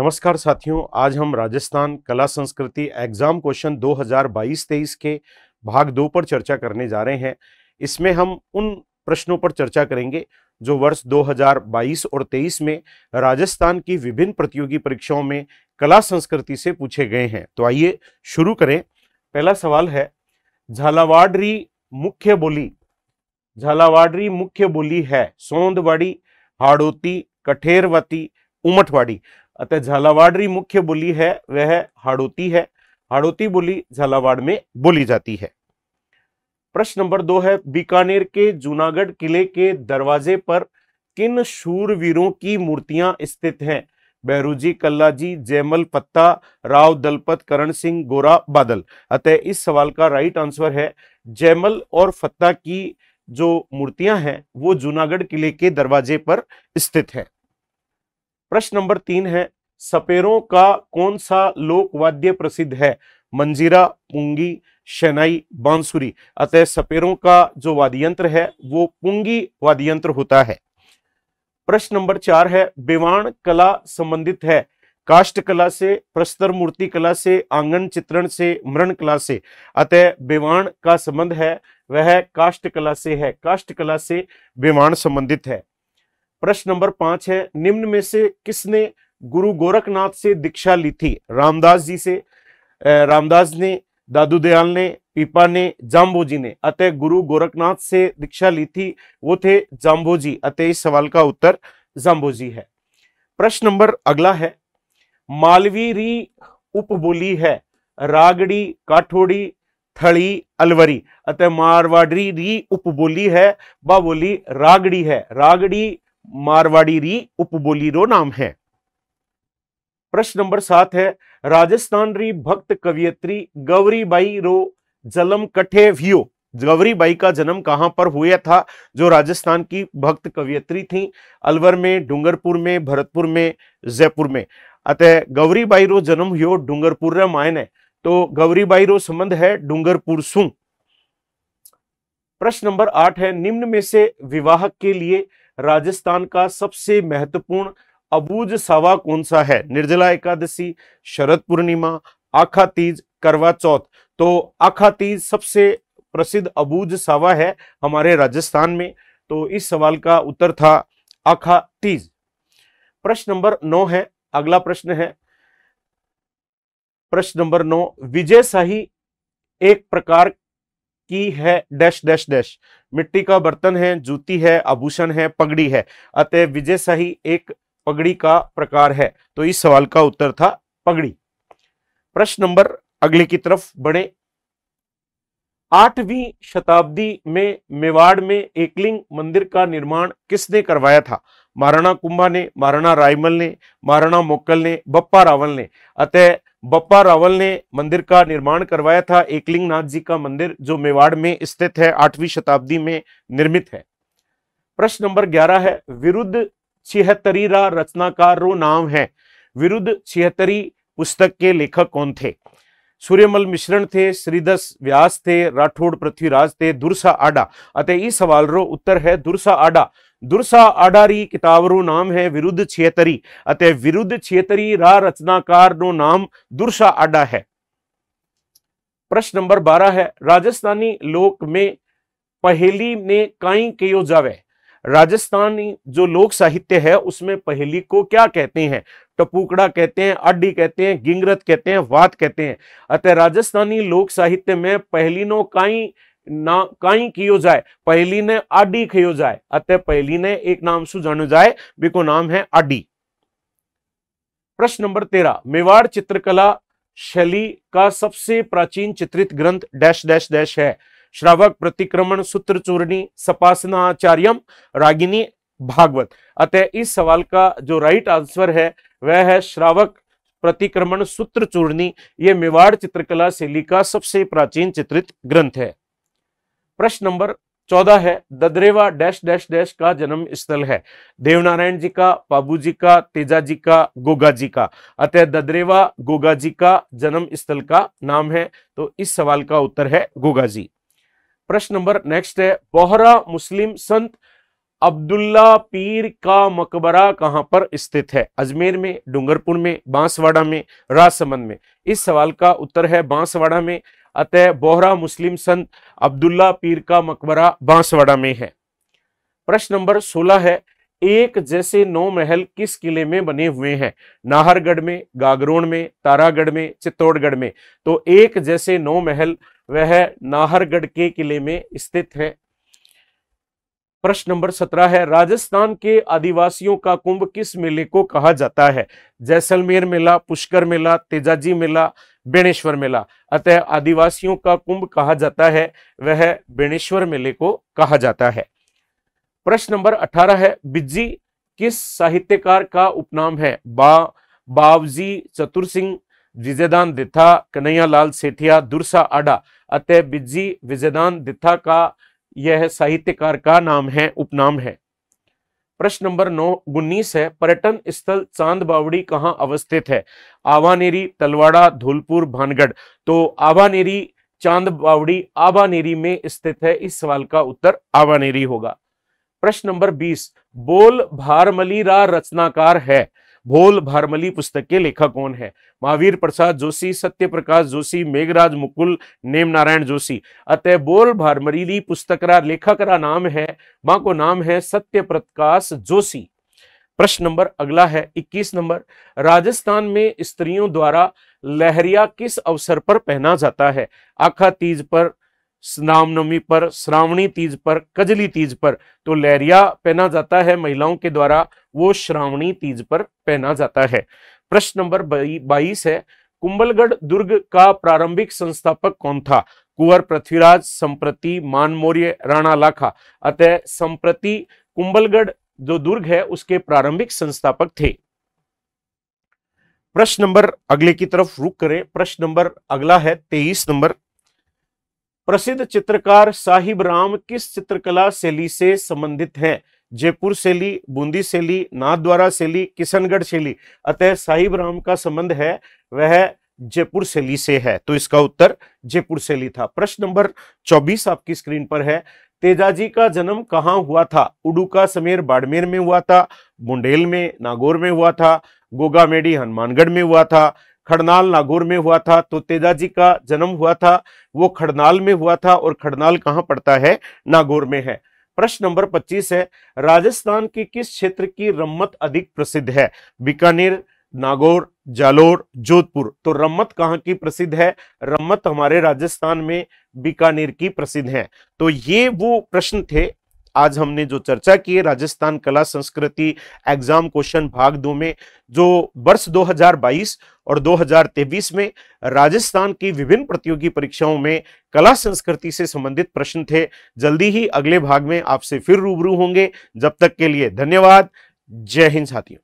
नमस्कार साथियों आज हम राजस्थान कला संस्कृति एग्जाम क्वेश्चन 2022-23 के भाग दो पर चर्चा करने जा रहे हैं इसमें हम उन प्रश्नों पर चर्चा करेंगे जो वर्ष 2022 और 23 में राजस्थान की विभिन्न प्रतियोगी परीक्षाओं में कला संस्कृति से पूछे गए हैं तो आइए शुरू करें पहला सवाल है झालावाडरी मुख्य बोली झालावाडरी मुख्य बोली है सोंदवाड़ी हाड़ोती कठेरवती उमटवाड़ी अतः झालावाड़ी मुख्य बोली है वह हाड़ोती है हाड़ोती बोली झालावाड़ में बोली जाती है प्रश्न नंबर दो है बीकानेर के जूनागढ़ किले के दरवाजे पर किन शूरवीरों की मूर्तियां स्थित हैं बैरूजी कल्लाजी जयमल पत्ता राव दलपत करण सिंह गोरा बादल अतः इस सवाल का राइट आंसर है जयमल और फत्ता की जो मूर्तियां हैं वो जूनागढ़ किले के दरवाजे पर स्थित है प्रश्न नंबर तीन है सपेरों का कौन सा लोकवाद्य प्रसिद्ध है मंजीरा पुंगी शनाई बांसुरी अतः सपेरों का जो वाद्यंत्र है वो पुंगी वाद्यंत्र होता है प्रश्न नंबर चार है बेवाण कला संबंधित है काष्ठ कला से प्रस्तर मूर्ति कला से आंगन चित्रण से मृण कला से अतः बेवाण का संबंध है वह काष्ठ कला से है काष्ठ कला से बेवाण संबंधित है प्रश्न नंबर पांच है निम्न में से किसने गुरु गोरखनाथ से दीक्षा ली थी रामदास जी से रामदास ने दादू दयाल ने पीपा ने जाम्बो जी ने अतः गुरु गोरखनाथ से दीक्षा ली थी वो थे जाम्बो जी अतः इस सवाल का उत्तर जाम्बो जी है प्रश्न नंबर अगला है मालवी री उपबोली है रागड़ी काठोड़ी थड़ी अलवरी अतः मारवाड़ी री उपबोली है बाबोली रागड़ी है रागड़ी मारवाड़ी री उपबोली रो नाम है प्रश्न नंबर सात है राजस्थान री भक्त कवियत्री गौरी बाई रो जलम कठे व्यो गौरी बाई का जन्म कहां पर हुआ था जो राजस्थान की भक्त कवियत्री थी अलवर में डूंगरपुर में भरतपुर में जयपुर में अतः गौरी बाई रो जन्म हुयो डूंगरपुर रे मायने तो गौरी बाई रो संबंध है डूंगरपुर सु प्रश्न नंबर आठ है निम्न में से विवाह के लिए राजस्थान का सबसे महत्वपूर्ण अबूज सावा कौन सा है निर्जला एकादशी शरद पूर्णिमा आखा तीज करवा चौथ तो आखा तीज सबसे प्रसिद्ध अबूज सावा है हमारे राजस्थान में तो इस सवाल का उत्तर था आखा तीज प्रश्न नंबर नौ है अगला प्रश्न है प्रश्न नंबर नौ विजय शाही एक प्रकार की है डैश डैश डैश मिट्टी का बर्तन है जूती है आभूषण है पगड़ी है अतः विजय शाही एक पगड़ी का प्रकार है तो इस सवाल का उत्तर था पगड़ी प्रश्न नंबर अगले की तरफ बढ़े आठवीं शताब्दी में मेवाड़ में एकलिंग मंदिर का निर्माण किसने करवाया था महाराणा कुंभा ने महाराणा रायमल ने महाराणा मोकल ने बप्पा रावल ने अतः बप्पा रावल ने मंदिर का निर्माण करवाया था एकलिंग नाथ जी का मंदिर जो मेवाड़ में स्थित है आठवीं शताब्दी में निर्मित है प्रश्न नंबर ग्यारह है विरुद्ध छिहत्तरी रा रो नाम है विरुद्ध छिहत्तरी पुस्तक के लेखक कौन थे सूर्यमल मिश्रण थे श्रीदस व्यास थे राठौड़ पृथ्वीराज थे दुर्सा आडा अतः इस सवाल रो उत्तर है दुर्सा आडा दुरसा आडारी किताब रो नाम है विरुद्ध छेतरी अते विरुद्ध छेतरी रा रचनाकार नो नाम दुरसा आडा है प्रश्न नंबर बारह है राजस्थानी लोक में पहेली ने काई कयो जावे राजस्थानी जो लोक साहित्य है उसमें पहेली को क्या कहते हैं टपूकड़ा कहते हैं अड्डी कहते हैं गिंगरत कहते हैं वात कहते हैं अतः राजस्थानी लोक साहित्य में पहली नो काई कियो जाए पहली ने आडी આડી जाए જાય पहली ने एक नाम शु જાણ્યું जाए बीको नाम है आडी प्रश्न नंबर तेरह मेवाड़ चित्रकला शैली का सबसे प्राचीन चित्रित ग्रंथ डैश डैश डैश है श्रावक प्रतिक्रमण सूत्र चूर्णी सपासनाचार्यम रागिनी भागवत अतः इस सवाल का जो राइट आंसर है वह है श्रावक प्रतिक्रमण सूत्र चूर्णी ये मेवाड़ चित्रकला शैली का सबसे प्राचीन चित्रित ग्रंथ है प्रश्न नंबर चौदह है ददरेवा डैश डैश डैश का जन्म स्थल है देवनारायण जी का बाबू जी का तेजा जी का गोगा जी का अतः ददरेवा गोगा जी का जन्म स्थल का नाम है तो इस सवाल का उत्तर है गोगा जी प्रश्न नंबर नेक्स्ट है बोहरा मुस्लिम संत अब्दुल्ला पीर का मकबरा कहां पर स्थित है अजमेर में डूंगरपुर में बांसवाड़ा में राजसमंद में इस सवाल का उत्तर है बांसवाड़ा में अतः बोहरा मुस्लिम संत अब्दुल्ला पीर का मकबरा बांसवाड़ा में है प्रश्न नंबर सोलह है एक जैसे नौ महल किस किले में बने हुए हैं नाहरगढ़ में गागरोन में तारागढ़ में चित्तौड़गढ़ में तो एक जैसे नौ महल वह नाहरगढ़ के किले में स्थित है प्रश्न नंबर सत्रह है राजस्थान के आदिवासियों का कुंभ किस मेले को कहा जाता है जैसलमेर मेला पुष्कर मेला तेजाजी मेला बेणेश्वर मेला अतः आदिवासियों का कुंभ कहा जाता है वह बेणेश्वर मेले को कहा जाता है प्रश्न नंबर अठारह है बिजी किस साहित्यकार का उपनाम है बा बावजी चतुर सिंह विजयदान दिथा कन्हैयालाल सेठिया दुरसा आडा अतः बिजी विजयदान दिथा का यह साहित्यकार का नाम है उपनाम है प्रश्न नंबर नौ उन्नीस है पर्यटन स्थल चांद बावड़ी कहाँ अवस्थित है आवानेरी तलवाड़ा धोलपुर भानगढ़ तो आवानेरी चांद बावड़ी आवानेरी में स्थित है इस सवाल का उत्तर आवानेरी होगा प्रश्न नंबर बीस बोल भारमली रा रचनाकार है भोल भारमली पुस्तक के लेखक कौन है महावीर प्रसाद जोशी सत्य प्रकाश जोशी मेघराज मुकुल नेम नारायण जोशी अतः बोल भारमली पुस्तक रा लेखक रा नाम है मां को नाम है सत्य प्रकाश जोशी प्रश्न नंबर अगला है 21 नंबर राजस्थान में स्त्रियों द्वारा लहरिया किस अवसर पर पहना जाता है आखा तीज पर रामनवमी पर श्रावणी तीज पर कजली तीज पर तो लहरिया पहना जाता है महिलाओं के द्वारा वो श्रावणी तीज पर पहना जाता है प्रश्न नंबर बाईस है कुंभलगढ़ दुर्ग का प्रारंभिक संस्थापक कौन था कुंवर पृथ्वीराज संप्रति मान मौर्य राणा लाखा अतः संप्रति कुंभलगढ़ जो दुर्ग है उसके प्रारंभिक संस्थापक थे प्रश्न नंबर अगले की तरफ रुक करें प्रश्न नंबर अगला है तेईस नंबर प्रसिद्ध चित्रकार साहिब राम किस चित्रकला शैली से संबंधित है जयपुर शैली बूंदी शैली नाथद्वारा शैली किशनगढ़ शैली अतः साहिब राम का संबंध है वह जयपुर शैली से है तो इसका उत्तर जयपुर शैली था प्रश्न नंबर 24 आपकी स्क्रीन पर है तेजाजी का जन्म कहाँ हुआ था उडुका समेर बाड़मेर में हुआ था मुंडेल में नागौर में हुआ था गोगामेडी हनुमानगढ़ में हुआ था खड़नाल नागौर में हुआ था तो तेजाजी का जन्म हुआ था वो खड़नाल में हुआ था और खड़नाल कहाँ पड़ता है नागौर में है प्रश्न नंबर 25 है राजस्थान के किस क्षेत्र की रम्मत अधिक प्रसिद्ध है बीकानेर नागौर जालोर जोधपुर तो रम्मत कहाँ की प्रसिद्ध है रम्मत हमारे राजस्थान में बीकानेर की प्रसिद्ध है तो ये वो प्रश्न थे आज हमने जो चर्चा की है राजस्थान कला संस्कृति एग्जाम क्वेश्चन भाग दो में जो वर्ष 2022 और 2023 में राजस्थान की विभिन्न प्रतियोगी परीक्षाओं में कला संस्कृति से संबंधित प्रश्न थे जल्दी ही अगले भाग में आपसे फिर रूबरू होंगे जब तक के लिए धन्यवाद जय हिंद साथियों